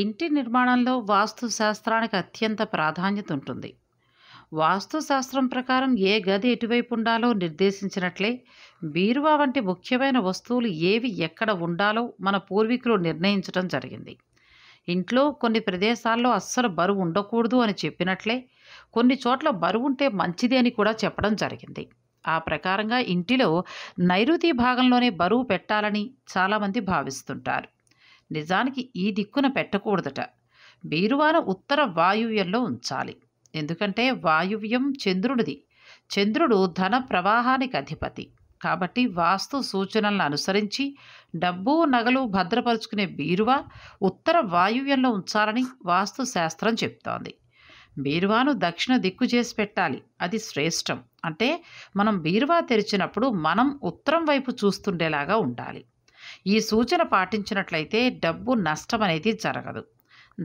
ఇంటి నిర్మాణంలో వాస్తు శాస్త్రానికి అత్యంత ప్రాధాన్యత ఉంటుంది వాస్తు శాస్త్రం ప్రకారం ఏ గది ఎటువైపు ఉండాలో నిర్దేశించినట్లే బీరువా వంటి ముఖ్యమైన వస్తువులు ఏవి ఎక్కడ ఉండాలో మన పూర్వీకులు నిర్ణయించడం జరిగింది ఇంట్లో కొన్ని ప్రదేశాల్లో అస్సలు బరువు ఉండకూడదు అని చెప్పినట్లే కొన్ని చోట్ల బరువు ఉంటే మంచిది అని కూడా చెప్పడం జరిగింది ఆ ప్రకారంగా ఇంటిలో నైరుతి భాగంలోనే బరువు పెట్టాలని చాలామంది భావిస్తుంటారు నిజానికి ఈ దిక్కున పెట్టకూడదట బీరువాను ఉత్తర వాయువ్యంలో ఉంచాలి ఎందుకంటే వాయువ్యం చంద్రుడిది చంద్రుడు ధన ప్రవాహానికి అధిపతి కాబట్టి వాస్తు సూచనలను అనుసరించి డబ్బు నగలు భద్రపరుచుకునే బీరువా ఉత్తర వాయువ్యంలో ఉంచాలని వాస్తు శాస్త్రం చెప్తోంది బీరువాను దక్షిణ దిక్కు చేసి పెట్టాలి అది శ్రేష్టం అంటే మనం బీరువా తెరిచినప్పుడు మనం ఉత్తరం వైపు చూస్తుండేలాగా ఉండాలి ఈ సూచన పాటించినట్లయితే డబ్బు నష్టం అనేది జరగదు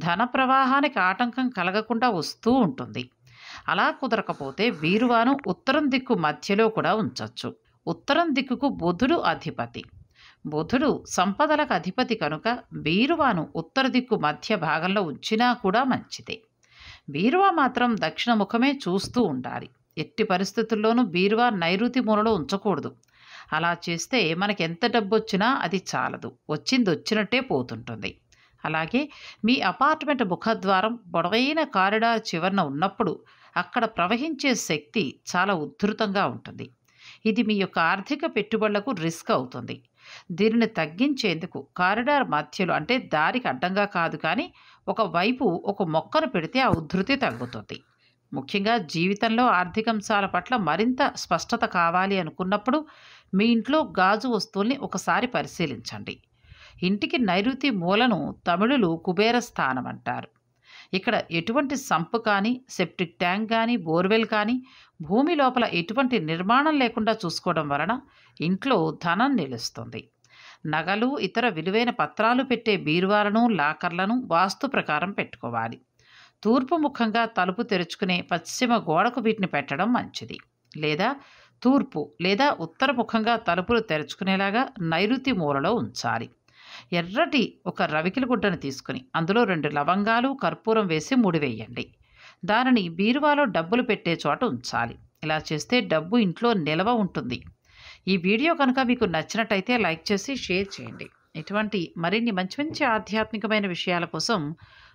ధన ప్రవాహానికి ఆటంకం కలగకుండా వస్తూ ఉంటుంది అలా కుదరకపోతే బీరువాను ఉత్తరం దిక్కు మధ్యలో కూడా ఉంచవచ్చు ఉత్తరం దిక్కుకు బుధుడు అధిపతి బుధుడు సంపదలకు అధిపతి కనుక బీరువాను ఉత్తర దిక్కు మధ్య భాగంలో ఉంచినా కూడా మంచిదే బీరువా మాత్రం దక్షిణ ముఖమే చూస్తూ ఉండాలి ఎట్టి పరిస్థితుల్లోనూ బీరువా నైరుతి మూలలో ఉంచకూడదు అలా చేస్తే మనకి ఎంత డబ్బు వచ్చినా అది చాలదు వచ్చింది వచ్చినట్టే పోతుంటుంది అలాగే మీ అపార్ట్మెంట్ ముఖద్వారం పొడవైన కారిడార్ చివరన ఉన్నప్పుడు అక్కడ ప్రవహించే శక్తి చాలా ఉద్ధృతంగా ఉంటుంది ఇది మీ యొక్క ఆర్థిక పెట్టుబడులకు రిస్క్ అవుతుంది దీనిని తగ్గించేందుకు కారిడార్ మధ్యలో అంటే దారికి అడ్డంగా కాదు కానీ ఒక వైపు ఒక మొక్కను పెడితే ఆ ఉద్ధృతి తగ్గుతుంది ముఖ్యంగా జీవితంలో ఆర్థిక అంశాల పట్ల మరింత స్పష్టత కావాలి అనుకున్నప్పుడు మీ ఇంట్లో గాజు వస్తువుల్ని ఒకసారి పరిశీలించండి ఇంటికి నైరుతి మూలను తమిళులు కుబేర స్థానం అంటారు ఇక్కడ ఎటువంటి సంపు కానీ సెప్టిక్ ట్యాంక్ కానీ బోర్వెల్ కానీ భూమి లోపల ఎటువంటి నిర్మాణం లేకుండా చూసుకోవడం వలన ఇంట్లో ధనం నిలుస్తుంది నగలు ఇతర విలువైన పత్రాలు పెట్టే బీరువాలను లాకర్లను వాస్తు ప్రకారం పెట్టుకోవాలి తూర్పు ముఖంగా తలుపు తెరుచుకునే పశ్చిమ గోడకు వీటిని పెట్టడం మంచిది లేదా తూర్పు లేదా ఉత్తర ముఖంగా తలుపులు తెరుచుకునేలాగా నైరుతి మూలలో ఉంచాలి ఎర్రటి ఒక రవికిల గుడ్డను తీసుకుని అందులో రెండు లవంగాలు కర్పూరం వేసి ముడివేయండి దానిని బీరువాలో డబ్బులు పెట్టే చోట ఉంచాలి ఇలా చేస్తే డబ్బు ఇంట్లో నిలవ ఉంటుంది ఈ వీడియో కనుక మీకు నచ్చినట్టయితే లైక్ చేసి షేర్ చేయండి ఇటువంటి మరిన్ని మంచి మంచి ఆధ్యాత్మికమైన విషయాల కోసం